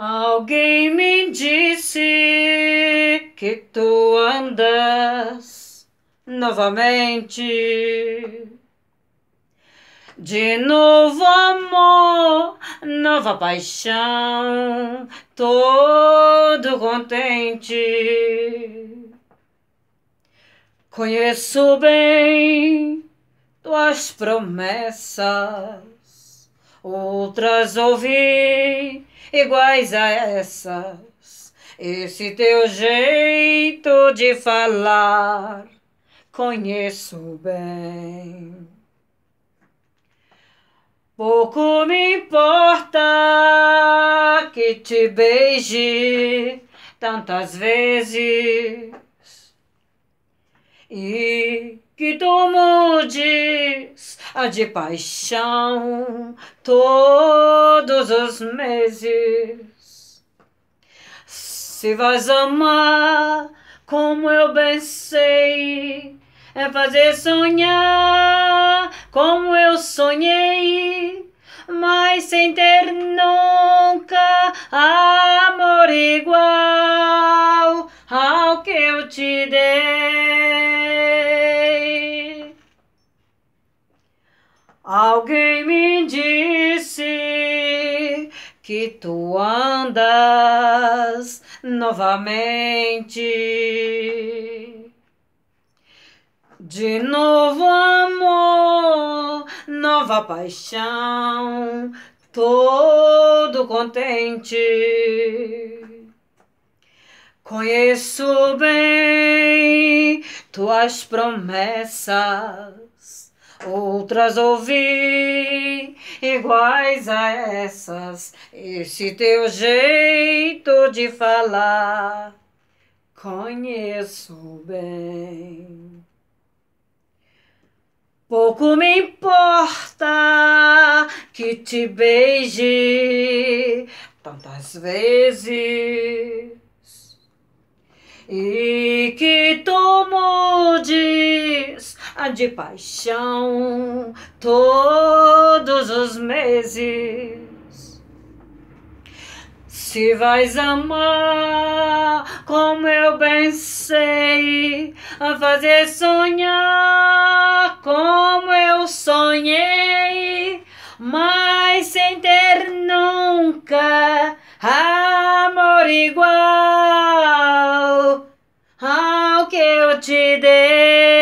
Alguém me disse que tu andas novamente. De novo amor, nova paixão, todo contente. Conheço bem tuas promessas Outras ouvi iguais a essas, esse teu jeito de falar conheço bem. Pouco me importa que te beije tantas vezes e que tu mudes a de paixão todos os meses. Se vais amar, como eu bem sei, é fazer sonhar como eu sonhei, mas sem ter nunca amor igual ao que eu te dei. Alguém me disse que tu andas novamente. De novo amor, nova paixão, todo contente. Conheço bem tuas promessas outras ouvi, iguais a essas, esse teu jeito de falar, conheço bem. Pouco me importa que te beije tantas vezes e que de paixão todos os meses. Se vais amar, como eu bem sei, a fazer sonhar como eu sonhei, mas sem ter nunca amor igual ao que eu te dei.